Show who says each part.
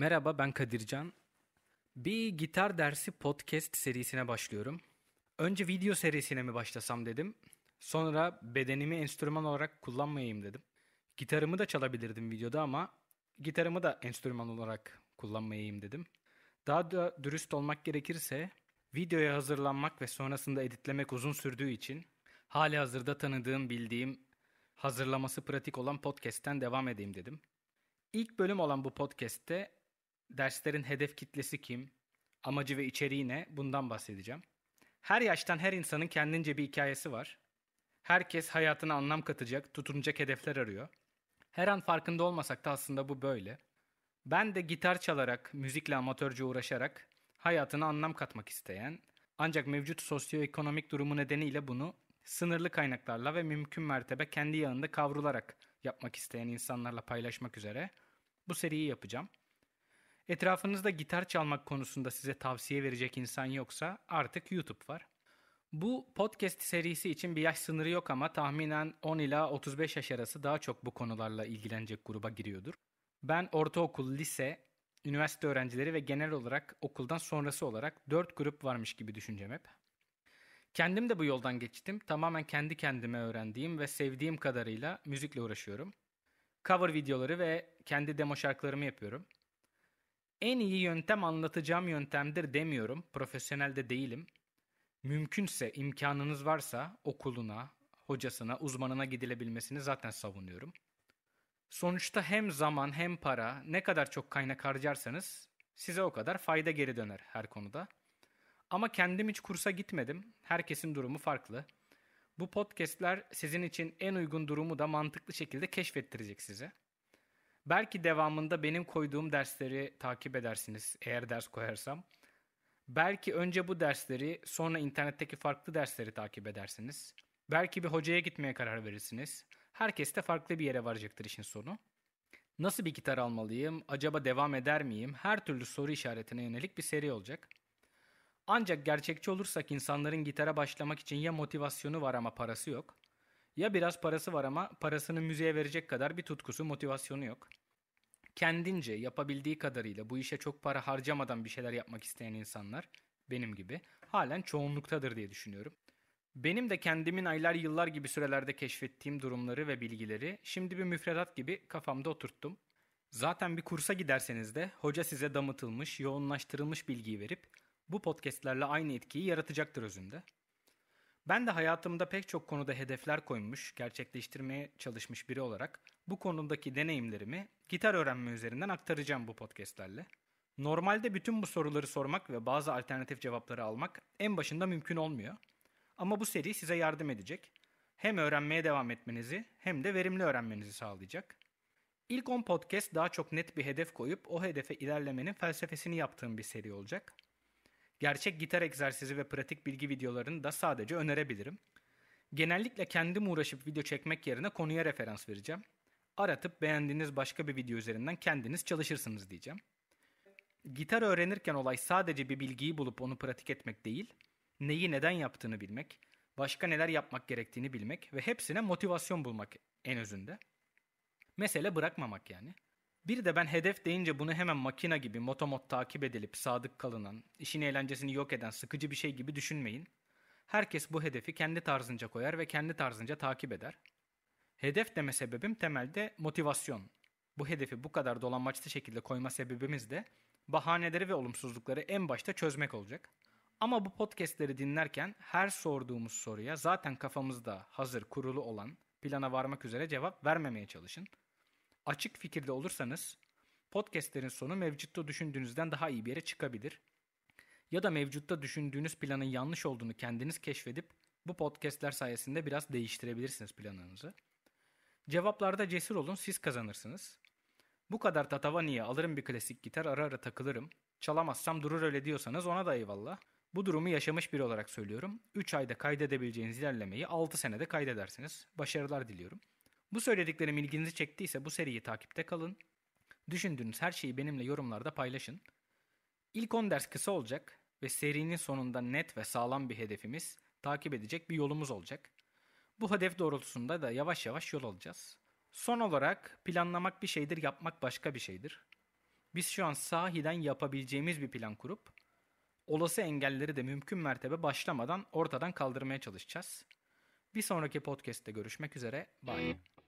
Speaker 1: Merhaba ben Kadircan. Bir gitar dersi podcast serisine başlıyorum. Önce video serisine mi başlasam dedim. Sonra bedenimi enstrüman olarak kullanmayayım dedim. Gitarımı da çalabilirdim videoda ama gitarımı da enstrüman olarak kullanmayayım dedim. Daha da dürüst olmak gerekirse videoya hazırlanmak ve sonrasında editlemek uzun sürdüğü için hali hazırda tanıdığım bildiğim hazırlaması pratik olan podcast'ten devam edeyim dedim. İlk bölüm olan bu podcast'te derslerin hedef kitlesi kim, amacı ve içeriği ne bundan bahsedeceğim. Her yaştan her insanın kendince bir hikayesi var. Herkes hayatına anlam katacak, tutunacak hedefler arıyor. Her an farkında olmasak da aslında bu böyle. Ben de gitar çalarak, müzikle amatörce uğraşarak hayatına anlam katmak isteyen, ancak mevcut sosyoekonomik durumu nedeniyle bunu sınırlı kaynaklarla ve mümkün mertebe kendi yağında kavrularak yapmak isteyen insanlarla paylaşmak üzere bu seriyi yapacağım. Etrafınızda gitar çalmak konusunda size tavsiye verecek insan yoksa artık YouTube var. Bu podcast serisi için bir yaş sınırı yok ama tahminen 10 ila 35 yaş arası daha çok bu konularla ilgilenecek gruba giriyordur. Ben ortaokul, lise, üniversite öğrencileri ve genel olarak okuldan sonrası olarak 4 grup varmış gibi düşüncem hep. Kendim de bu yoldan geçtim. Tamamen kendi kendime öğrendiğim ve sevdiğim kadarıyla müzikle uğraşıyorum. Cover videoları ve kendi demo şarkılarımı yapıyorum en iyi yöntem anlatacağım yöntemdir demiyorum. Profesyonel de değilim. Mümkünse imkanınız varsa okuluna, hocasına, uzmanına gidilebilmesini zaten savunuyorum. Sonuçta hem zaman hem para ne kadar çok kaynak harcarsanız size o kadar fayda geri döner her konuda. Ama kendim hiç kursa gitmedim. Herkesin durumu farklı. Bu podcastler sizin için en uygun durumu da mantıklı şekilde keşfettirecek size. Belki devamında benim koyduğum dersleri takip edersiniz eğer ders koyarsam. Belki önce bu dersleri sonra internetteki farklı dersleri takip edersiniz. Belki bir hocaya gitmeye karar verirsiniz. Herkes de farklı bir yere varacaktır işin sonu. Nasıl bir gitar almalıyım? Acaba devam eder miyim? Her türlü soru işaretine yönelik bir seri olacak. Ancak gerçekçi olursak insanların gitara başlamak için ya motivasyonu var ama parası yok ya biraz parası var ama parasını müziğe verecek kadar bir tutkusu, motivasyonu yok. Kendince yapabildiği kadarıyla bu işe çok para harcamadan bir şeyler yapmak isteyen insanlar benim gibi halen çoğunluktadır diye düşünüyorum. Benim de kendimin aylar yıllar gibi sürelerde keşfettiğim durumları ve bilgileri şimdi bir müfredat gibi kafamda oturttum. Zaten bir kursa giderseniz de hoca size damıtılmış, yoğunlaştırılmış bilgiyi verip bu podcastlerle aynı etkiyi yaratacaktır özünde. Ben de hayatımda pek çok konuda hedefler koymuş, gerçekleştirmeye çalışmış biri olarak bu konudaki deneyimlerimi gitar öğrenme üzerinden aktaracağım bu podcastlerle. Normalde bütün bu soruları sormak ve bazı alternatif cevapları almak en başında mümkün olmuyor. Ama bu seri size yardım edecek. Hem öğrenmeye devam etmenizi hem de verimli öğrenmenizi sağlayacak. İlk 10 podcast daha çok net bir hedef koyup o hedefe ilerlemenin felsefesini yaptığım bir seri olacak. Gerçek gitar egzersizi ve pratik bilgi videolarını da sadece önerebilirim. Genellikle kendim uğraşıp video çekmek yerine konuya referans vereceğim. Aratıp beğendiğiniz başka bir video üzerinden kendiniz çalışırsınız diyeceğim. Gitar öğrenirken olay sadece bir bilgiyi bulup onu pratik etmek değil, neyi neden yaptığını bilmek, başka neler yapmak gerektiğini bilmek ve hepsine motivasyon bulmak en özünde. Mesele bırakmamak yani. Bir de ben hedef deyince bunu hemen makina gibi motomot takip edilip sadık kalınan, işin eğlencesini yok eden sıkıcı bir şey gibi düşünmeyin. Herkes bu hedefi kendi tarzınca koyar ve kendi tarzınca takip eder. Hedef deme sebebim temelde motivasyon. Bu hedefi bu kadar dolanmaçlı şekilde koyma sebebimiz de bahaneleri ve olumsuzlukları en başta çözmek olacak. Ama bu podcastleri dinlerken her sorduğumuz soruya zaten kafamızda hazır kurulu olan plana varmak üzere cevap vermemeye çalışın açık fikirde olursanız podcastlerin sonu mevcutta düşündüğünüzden daha iyi bir yere çıkabilir. Ya da mevcutta düşündüğünüz planın yanlış olduğunu kendiniz keşfedip bu podcastler sayesinde biraz değiştirebilirsiniz planınızı. Cevaplarda cesur olun siz kazanırsınız. Bu kadar tatava niye alırım bir klasik gitar ara ara takılırım. Çalamazsam durur öyle diyorsanız ona da eyvallah. Bu durumu yaşamış biri olarak söylüyorum. 3 ayda kaydedebileceğiniz ilerlemeyi 6 senede kaydedersiniz. Başarılar diliyorum. Bu söylediklerim ilginizi çektiyse bu seriyi takipte kalın. Düşündüğünüz her şeyi benimle yorumlarda paylaşın. İlk 10 ders kısa olacak ve serinin sonunda net ve sağlam bir hedefimiz, takip edecek bir yolumuz olacak. Bu hedef doğrultusunda da yavaş yavaş yol alacağız. Son olarak planlamak bir şeydir, yapmak başka bir şeydir. Biz şu an sahiden yapabileceğimiz bir plan kurup olası engelleri de mümkün mertebe başlamadan ortadan kaldırmaya çalışacağız. Bir sonraki podcast'te görüşmek üzere. Bye.